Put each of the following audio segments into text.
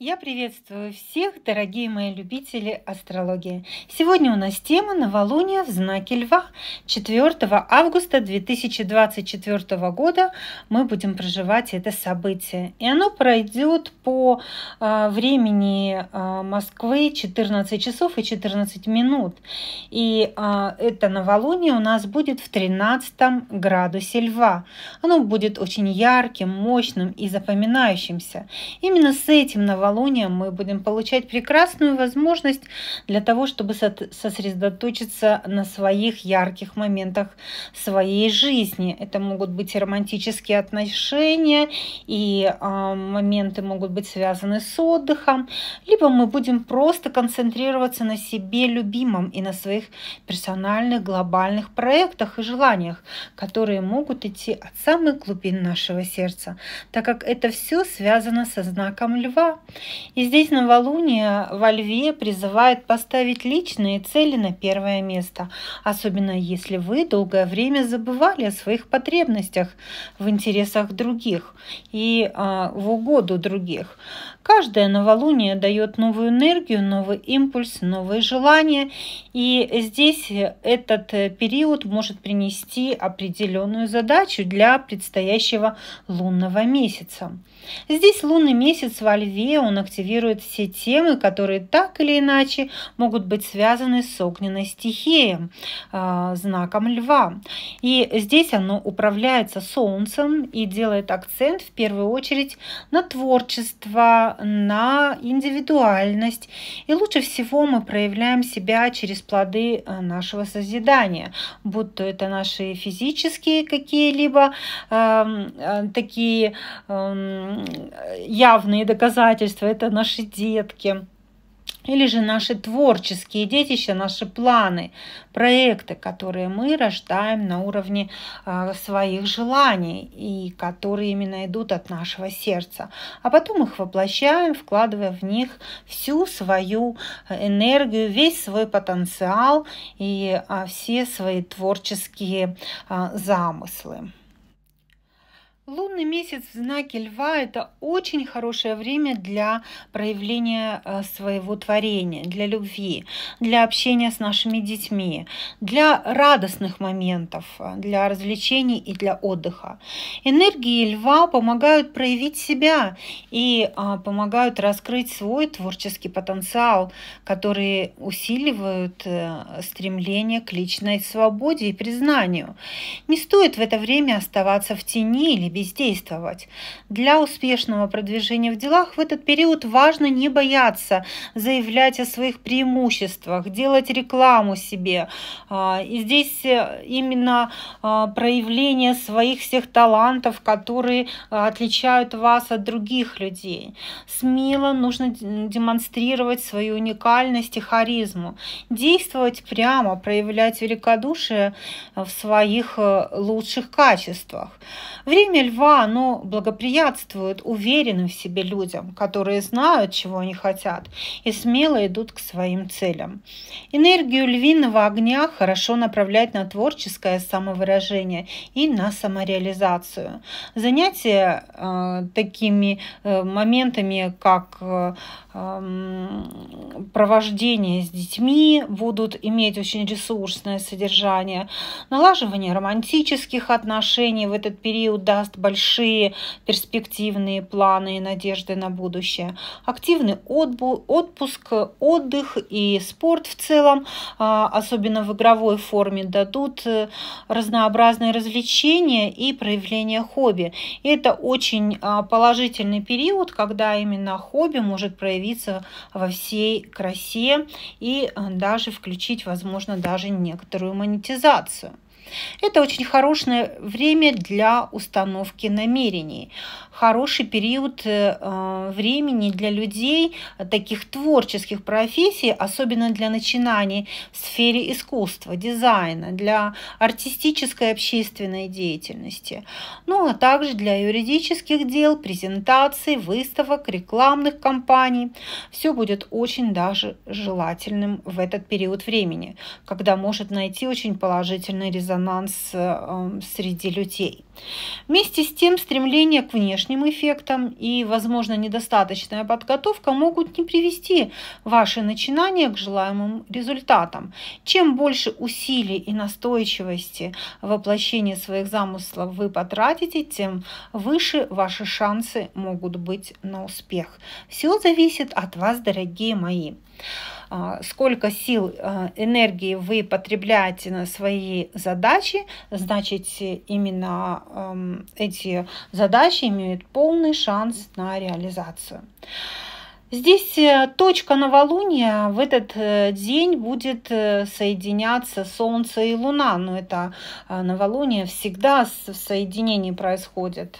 Я приветствую всех, дорогие мои любители астрологии. Сегодня у нас тема «Новолуние в знаке Льва». 4 августа 2024 года мы будем проживать это событие. И оно пройдет по а, времени а, Москвы 14 часов и 14 минут. И а, это новолуние у нас будет в 13 градусе Льва. Оно будет очень ярким, мощным и запоминающимся. Именно с этим новолунием новолунием мы будем получать прекрасную возможность для того, чтобы сосредоточиться на своих ярких моментах своей жизни. Это могут быть и романтические отношения, и э, моменты могут быть связаны с отдыхом, либо мы будем просто концентрироваться на себе любимом и на своих персональных глобальных проектах и желаниях, которые могут идти от самых глубин нашего сердца, так как это все связано со знаком льва. И здесь новолуние во льве призывает поставить личные цели на первое место, особенно если вы долгое время забывали о своих потребностях в интересах других и а, в угоду других. Каждое новолуние дает новую энергию, новый импульс, новые желания. И здесь этот период может принести определенную задачу для предстоящего лунного месяца. Здесь лунный месяц во льве, он активирует все темы, которые так или иначе могут быть связаны с огненной стихией, а, знаком льва. И здесь оно управляется солнцем и делает акцент в первую очередь на творчество, на индивидуальность. И лучше всего мы проявляем себя через плоды э, нашего созидания, будь то это наши физические какие-либо эм, э, такие э, явные доказательства – это наши детки, или же наши творческие детища, наши планы, проекты, которые мы рождаем на уровне а, своих желаний и которые именно идут от нашего сердца. А потом их воплощаем, вкладывая в них всю свою энергию, весь свой потенциал и а, все свои творческие а, замыслы. Лунный месяц в знаке льва – это очень хорошее время для проявления э, своего творения, для любви, для общения с нашими детьми, для радостных моментов, э, для развлечений и для отдыха. Энергии льва помогают проявить себя и а, помогают раскрыть свой творческий потенциал, которые усиливают э, стремление к личной свободе и признанию. Не стоит в это время оставаться в тени или бездействовать. Для успешного продвижения в делах в этот период важно не бояться заявлять о своих преимуществах, делать рекламу себе. А, и здесь э, именно а, проявление своих всех талантов, которые э, отличают вас от других людей. Смело нужно демонстрировать свою уникальность и харизму. Действовать прямо, проявлять великодушие в своих э, лучших качествах. Время льва, оно благоприятствует уверенным в себе людям, которые знают, чего они хотят, и смело идут к своим целям. Энергию львиного огня хорошо направлять на творческое самовыражение и на самореализацию. Занятия э, такими э, моментами, как э, провождение с детьми будут иметь очень ресурсное содержание. Налаживание романтических отношений в этот период даст большие перспективные планы и надежды на будущее. Активный отпуск, отдых и спорт в целом, а, особенно в игровой форме, дадут э, разнообразные развлечения и проявления хобби. И это очень а, положительный период, когда именно хобби может проявить проявиться во всей красе и э, даже включить, возможно, даже некоторую монетизацию. Это очень хорошее время для установки намерений, хороший период э, э, времени для людей таких творческих профессий, особенно для начинаний в сфере искусства, дизайна, для артистической общественной деятельности, ну а также для юридических дел, презентаций, выставок, рекламных кампаний. Все будет очень даже желательным в этот период времени, когда может найти очень положительный результат резонанс э, эм, среди людей. Вместе с тем стремление к внешним эффектам и, возможно, недостаточная подготовка могут не привести ваши начинания к желаемым результатам. Чем больше усилий и настойчивости в воплощении своих замыслов вы потратите, тем выше ваши шансы могут быть на успех. Все зависит от вас, дорогие мои. А, сколько сил, а, энергии вы потребляете на свои задачи, значит, именно эти задачи имеют полный шанс на реализацию. Здесь э, точка новолуния в этот э, день будет э, соединяться Солнце и Луна, но это новолуние всегда в соединении происходит.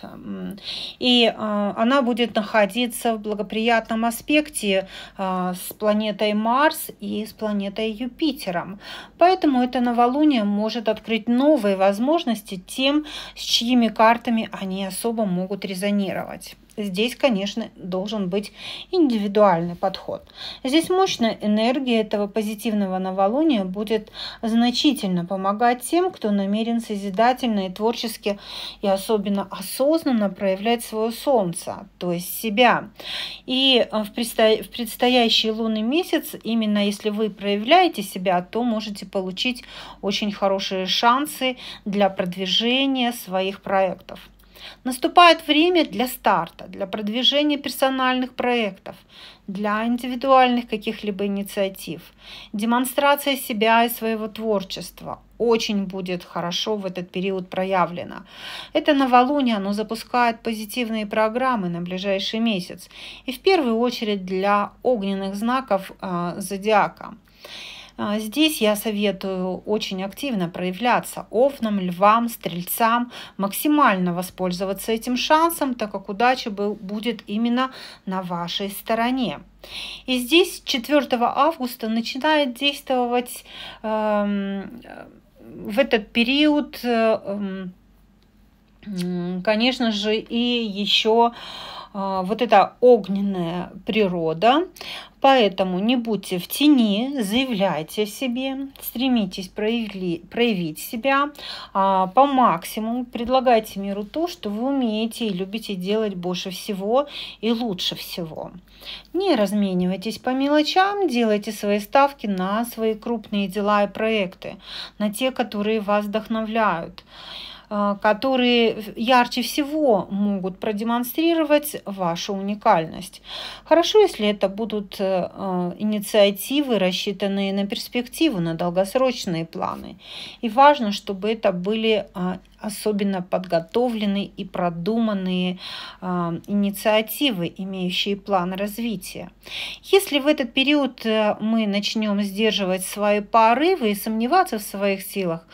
И она будет находиться в благоприятном аспекте с планетой Марс и с планетой Юпитером. Поэтому это новолуние может открыть новые возможности тем, с чьими картами они особо могут резонировать. Здесь, конечно, должен быть индивидуальный подход. Здесь мощная энергия этого позитивного новолуния будет значительно помогать тем, кто намерен созидательно и творчески и особенно осознанно проявлять свое солнце, то есть себя. И э, в, предстоя... в предстоящий лунный месяц, именно если вы проявляете себя, то можете получить очень хорошие шансы для продвижения своих проектов. Наступает время для старта, для продвижения персональных проектов, для индивидуальных каких-либо инициатив. Демонстрация себя и своего творчества очень будет хорошо в этот период проявлена. Это новолуние, оно запускает позитивные программы на ближайший месяц. И в первую очередь для огненных знаков э, зодиака. А, здесь я советую очень активно проявляться овнам, львам, стрельцам, максимально воспользоваться этим шансом, так как удача был, будет именно на вашей стороне. И здесь 4 августа начинает действовать э, в этот период, э, эм, конечно же, и еще а, вот эта огненная природа. Поэтому не будьте в тени, заявляйте о себе, стремитесь проявли, проявить себя а, по максимуму, предлагайте миру то, что вы умеете и любите делать больше всего и лучше всего. Не разменивайтесь по мелочам, делайте свои ставки на свои крупные дела и проекты, на те, которые вас вдохновляют. Э, которые ярче всего могут продемонстрировать вашу уникальность. Хорошо, если это будут э, инициативы, рассчитанные на перспективу, на долгосрочные планы. И важно, чтобы это были э, особенно подготовленные и продуманные инициативы, имеющие план развития. Если в этот период мы начнем сдерживать свои порывы и сомневаться в своих силах,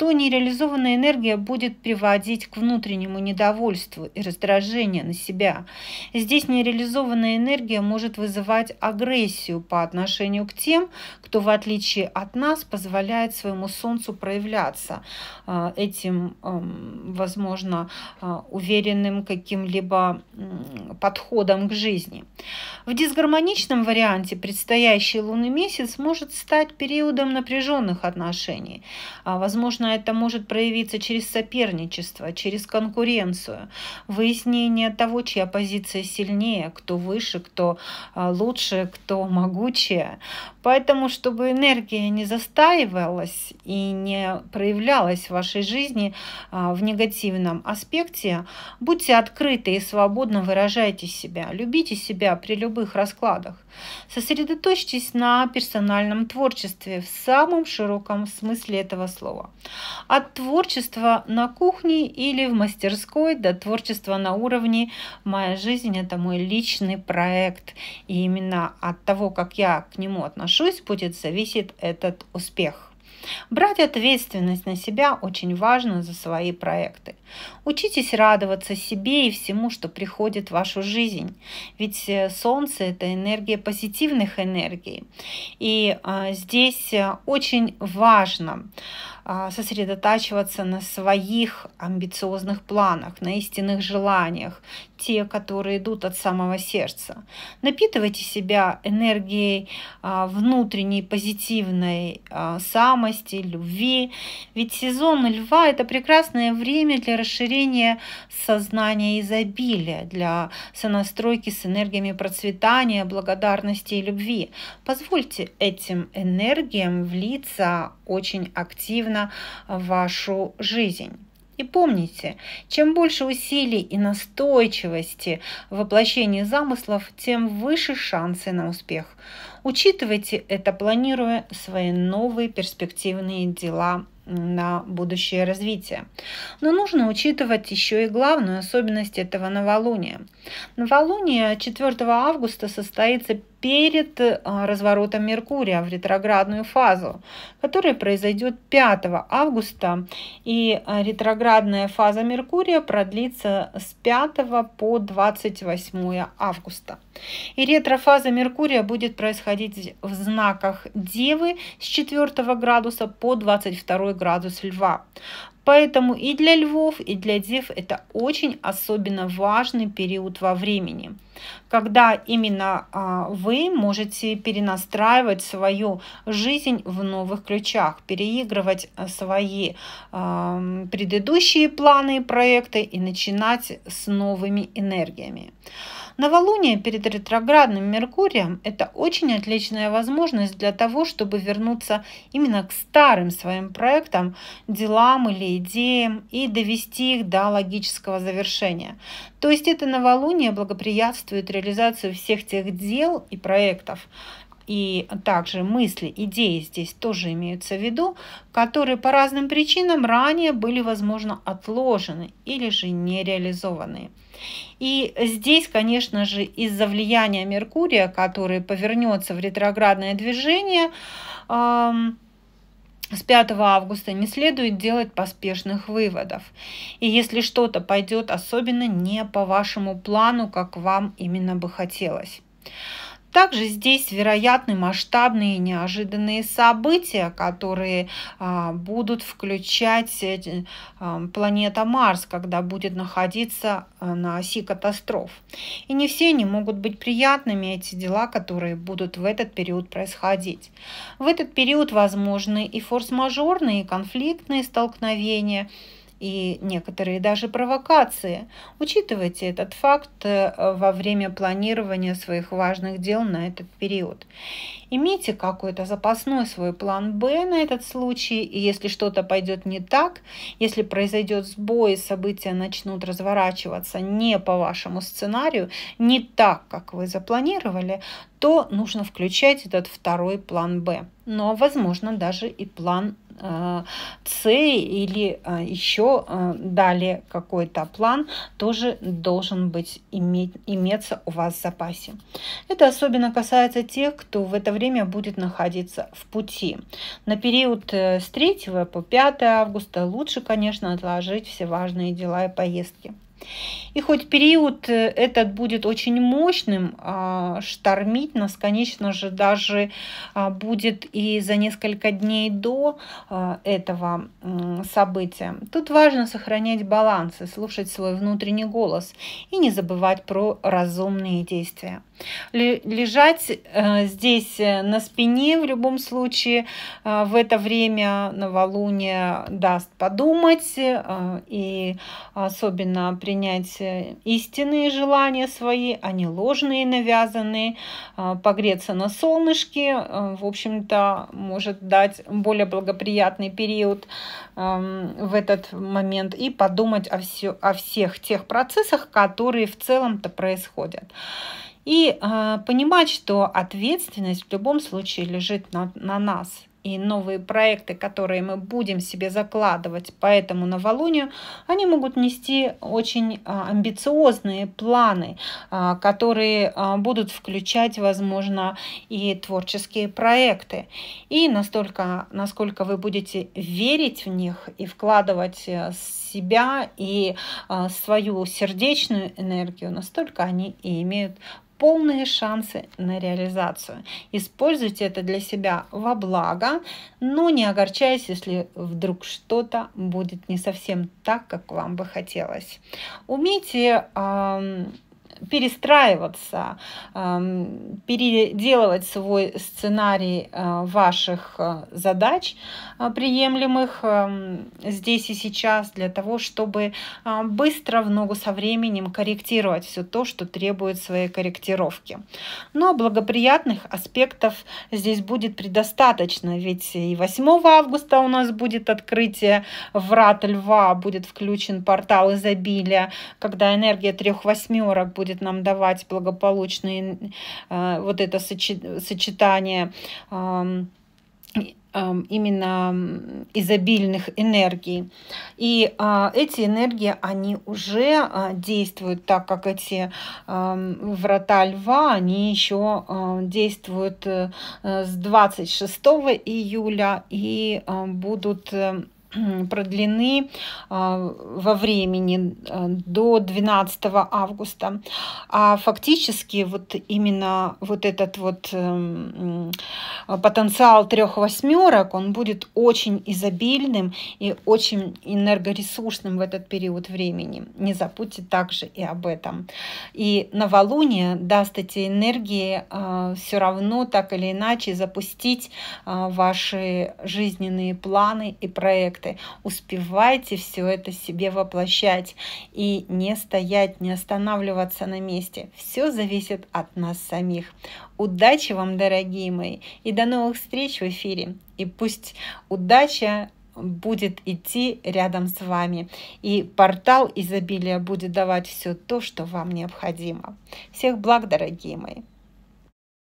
то нереализованная энергия будет приводить к внутреннему недовольству и раздражению на себя. Здесь нереализованная энергия может вызывать агрессию по отношению к тем, кто в отличие от нас позволяет своему Солнцу проявляться а, этим, эм, возможно, а, уверенным каким-либо подходом к жизни. В дисгармоничном варианте предстоящий лунный месяц может стать периодом напряженных отношений. А, возможно, это может проявиться через соперничество, через конкуренцию, выяснение того, чья позиция сильнее, кто выше, кто а, лучше, кто могучее. Поэтому, чтобы энергия не застаивалась и не проявлялась в вашей жизни а, в негативном аспекте, будьте открыты и свободно выражайте себя, любите себя при любых раскладах. Сосредоточьтесь на персональном творчестве в самом широком смысле этого слова. От творчества на кухне или в мастерской до творчества на уровне «Моя жизнь – это мой личный проект». И именно от того, как я к нему отношусь, будет зависеть этот успех. Брать ответственность на себя очень важно за свои проекты. Учитесь радоваться себе и всему, что приходит в вашу жизнь. Ведь э, Солнце – это энергия позитивных энергий. И а, здесь э, очень важно а, сосредотачиваться на своих амбициозных планах, на истинных желаниях, те, которые идут от самого сердца. Напитывайте себя энергией а, внутренней позитивной самости, любви. Ведь сезон льва – это прекрасное время для расширение сознания изобилия, для сонастройки с энергиями процветания, благодарности и любви. Позвольте этим энергиям влиться очень активно в вашу жизнь. И помните, чем больше усилий и настойчивости в воплощении замыслов, тем выше шансы на успех. Учитывайте это, планируя свои новые перспективные дела на будущее развитие. Но нужно учитывать еще и главную особенность этого новолуния. Новолуние 4 августа состоится перед э, разворотом Меркурия в ретроградную фазу, которая произойдет 5 августа. И э, ретроградная фаза Меркурия продлится с 5 по 28 августа. И ретрофаза Меркурия будет происходить в знаках Девы с 4 градуса по 22 градус Льва. Поэтому и для львов, и для дев это очень особенно важный период во времени, когда именно а, вы можете перенастраивать свою жизнь в новых ключах, переигрывать а, свои а, предыдущие планы и проекты и начинать с новыми энергиями. Новолуние перед ретроградным Меркурием – это очень отличная возможность для того, чтобы вернуться именно к старым своим проектам, делам или идеям и довести их до логического завершения. То есть это новолуние благоприятствует реализацию всех тех дел и проектов, и также мысли, идеи здесь тоже имеются в виду, которые по разным причинам ранее были, возможно, отложены или же не реализованы. И здесь, конечно же, из-за влияния Меркурия, который повернется в ретроградное движение, с 5 августа не следует делать поспешных выводов. И если что-то пойдет особенно не по вашему плану, как вам именно бы хотелось. Также здесь вероятны масштабные неожиданные события, которые а, будут включать э, а, планета Марс, когда будет находиться э, на оси катастроф. И не все они могут быть приятными, эти дела, которые будут в этот период происходить. В этот период возможны и форс-мажорные, и конфликтные столкновения – и некоторые даже провокации. Учитывайте этот факт э, во время планирования своих важных дел на этот период. Имейте какой-то запасной свой план Б на этот случай, и если что-то пойдет не так, если произойдет сбой, события начнут разворачиваться не по вашему сценарию, не так, как вы запланировали, то нужно включать этот второй план Б, но, возможно, даже и план с э, или э, еще э, далее какой-то план тоже должен быть иметь, иметься у вас в запасе. Это особенно касается тех, кто в это время будет находиться в пути. На период с 3 по 5 августа лучше, конечно, отложить все важные дела и поездки. И хоть период э, этот будет очень мощным, а, штормить нас, конечно же, даже а, будет и за несколько дней до а, этого события. Тут важно сохранять баланс и слушать свой внутренний голос и не забывать про разумные действия. Лежать э, здесь э, на спине в любом случае в это время новолуние даст подумать и особенно при принять э, истинные желания свои, а не ложные, навязанные. А, погреться на солнышке, э, в общем-то, может дать более благоприятный период эм, в этот момент и подумать о, все, о всех тех процессах, которые в целом-то происходят. И э, понимать, что ответственность в любом случае лежит на, на нас, и новые проекты, которые мы будем себе закладывать по этому новолунию, они могут нести очень а, амбициозные планы, а, которые а, будут включать, возможно, и творческие проекты. И настолько, насколько вы будете верить в них и вкладывать э, себя и а, свою сердечную энергию, настолько они и имеют полные шансы на реализацию. Используйте это для себя во благо, но не огорчаясь, если вдруг что-то будет не совсем так, как вам бы хотелось. Умейте э, перестраиваться, эм, переделывать свой сценарий э, ваших э, задач э, приемлемых эм, здесь и сейчас для того, чтобы быстро в ногу со временем корректировать все то, что требует своей корректировки. Но благоприятных аспектов здесь будет предостаточно, ведь и 8 августа у нас будет открытие врат льва, будет включен портал изобилия, когда энергия трех восьмерок будет будет нам давать благополучные э, вот это сочетание именно изобильных энергий. И а, эти энергии, они уже а, действуют, так как эти а, врата льва, они еще а, действуют а, с 26 июля и а, будут... А, продлены а, во времени а, до 12 августа. А фактически вот именно вот этот вот эм, потенциал трех восьмерок, он будет очень изобильным и очень энергоресурсным в этот период времени. Не забудьте также и об этом. И новолуние даст эти энергии а, все равно так или иначе запустить ваши жизненные планы и проекты проекты. Успевайте все это себе воплощать и не стоять, не останавливаться на месте. Все зависит от нас самих. Удачи вам, дорогие мои, и до новых встреч в эфире. И пусть удача будет идти рядом с вами. И портал изобилия будет давать все то, что вам необходимо. Всех благ, дорогие мои!